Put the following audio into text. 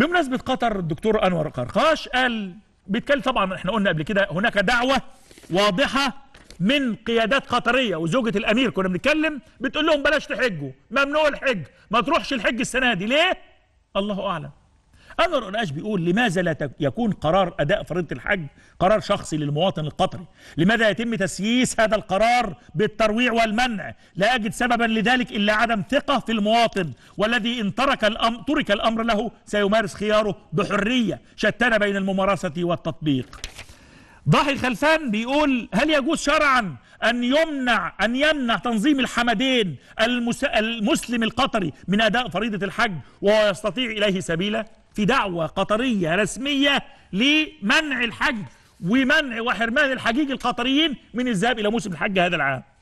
بمناسبة قطر الدكتور أنور قرقاش قال بيتكلم طبعا احنا قلنا قبل كده هناك دعوة واضحة من قيادات قطريه وزوجه الامير كنا بنتكلم بتقول لهم بلاش تحجوا ممنوع الحج ما تروحش الحج السنه دي ليه الله اعلم انور قناش بيقول لماذا لا يكون قرار اداء فريضه الحج قرار شخصي للمواطن القطري؟ لماذا يتم تسييس هذا القرار بالترويع والمنع؟ لا اجد سببا لذلك الا عدم ثقه في المواطن والذي ان ترك الامر ترك الامر له سيمارس خياره بحريه، شتان بين الممارسه والتطبيق. ضاحي خلفان بيقول هل يجوز شرعا أن يمنع أن يمنع تنظيم الحمدين المس... المسلم القطري من أداء فريضة الحج وهو يستطيع إليه سبيلا في دعوة قطرية رسمية لمنع الحج ومنع وحرمان الحجيج القطريين من الذهاب إلى موسم الحج هذا العام